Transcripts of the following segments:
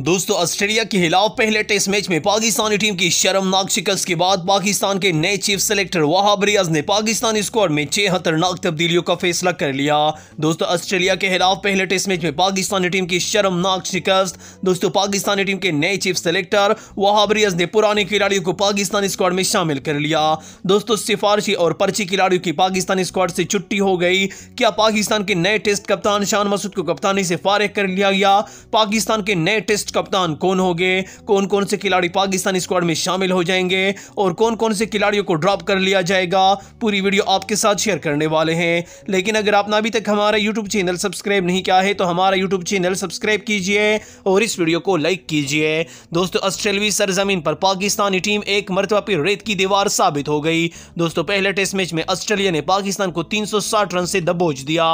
दोस्तों ऑस्ट्रेलिया के खिलाफ पहले टेस्ट मैच में पाकिस्तानी टीम की शर्मनाक शिकस्त के बाद पाकिस्तान के नए चीफ सेलेक्टर वहाब रियाज ने पाकिस्तानी स्क्वाड में छह खतरनाक तब्दीलियों का फैसला कर लिया दोस्तों ऑस्ट्रेलिया के खिलाफ पहले टेस्ट मैच में पाकिस्तानी टीम की शर्मनाक शिकस्त दोस्तों पाकिस्तानी टीम के नए चीफ सेलेक्टर वहाब रियाज ने पुराने खिलाड़ियों को पाकिस्तानी स्क्वाड में शामिल कर लिया दोस्तों सिफारशी और पर्ची खिलाड़ियों की पाकिस्तानी स्क्वाड से छुट्टी हो गई क्या पाकिस्तान के नए टेस्ट कप्तान शान मसूद को कप्तानी से फारिग कर लिया गया पाकिस्तान के नए टेस्ट टेस्ट कप्तान कौन होंगे कौन कौन से खिलाड़ी पाकिस्तानी स्क्वाड में शामिल हो जाएंगे और कौन कौन से खिलाड़ियों को ड्रॉप कर लिया जाएगा पूरी वीडियो आपके साथ शेयर करने वाले हैं लेकिन अगर आपने अभी तक हमारा यूट्यूब चैनल सब्सक्राइब नहीं किया है तो हमारा यूट्यूब चैनल सब्सक्राइब कीजिए और इस वीडियो को लाइक कीजिए दोस्तों ऑस्ट्रेलवी सरजमीन पर पाकिस्तानी टीम एक मरतबा पर रेत की दीवार साबित हो गई दोस्तों पहले टेस्ट मैच में ऑस्ट्रेलिया ने पाकिस्तान को 360 रन से दबोच दिया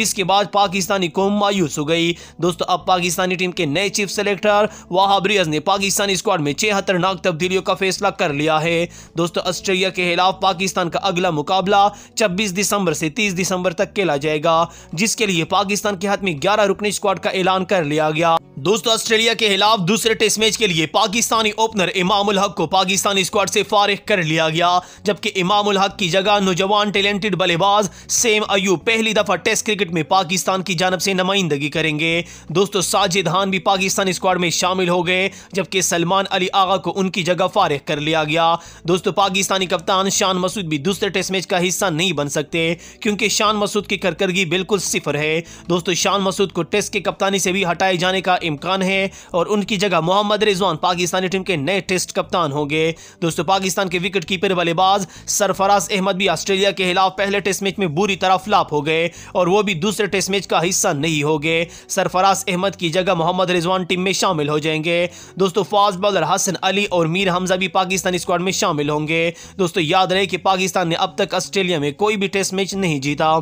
जिसके बाद पाकिस्तानी कौम मायूस हो गई दोस्तों अब पाकिस्तानी टीम के नए चीफ सेलेक्ट डायरेक्टर वाहब ने पाकिस्तानी स्क्वाड में छह खतरनाक तब्दीलियों का फैसला कर लिया है दोस्तों ऑस्ट्रेलिया के खिलाफ पाकिस्तान का अगला मुकाबला छब्बीस दिसंबर से तीस दिसंबर तक खेला जाएगा जिसके लिए पाकिस्तान के हाथ में ग्यारह रुकनी स्क्वाड का ऐलान कर लिया गया दोस्तों ऑस्ट्रेलिया के खिलाफ दूसरे टेस्ट मैच के लिए पाकिस्तानी ओपनर इमामुल हक को पाकिस्तानी स्क्वाड से फारिग कर लिया गया जबकि इमामुल हक की जगह नौजवान टैलेंटेड बल्लेबाज सेम अयूब पहली दफा टेस्ट क्रिकेट में पाकिस्तान की जानब से नुमाइंदगी करेंगे दोस्तों साजिद खान भी पाकिस्तानी स्क्वाड में शामिल हो गए जबकि सलमान अली आगा को उनकी जगह फारिग कर लिया गया दोस्तों पाकिस्तानी कप्तान शान मसूद भी दूसरे टेस्ट मैच का हिस्सा नहीं बन सकते क्योंकि शान मसूद की कारकर्गी बिल्कुल सिफर है दोस्तों शान मसूद को टेस्ट की कप्तानी से भी हटाए जाने का इम्कान है और उनकी जगह मोहम्मद रिजवान पाकिस्तानी टीम के नए टेस्ट कप्तान होंगे दोस्तों पाकिस्तान के विकेट कीपर बल्लेबाज सरफराज अहमद भी ऑस्ट्रेलिया के खिलाफ पहले टेस्ट मैच में बुरी तरह फ्लाप हो गए और वो भी दूसरे टेस्ट मैच का हिस्सा नहीं हो गए सरफराज अहमद की जगह मोहम्मद रिजवान टीम में शामिल हो जाएंगे दोस्तों फास्ट बॉलर हसन अली और मीर हमजा भी पाकिस्तानी स्क्वाड में शामिल होंगे दोस्तों याद रहे कि पाकिस्तान ने अब तक ऑस्ट्रेलिया में कोई भी टेस्ट मैच नहीं जीता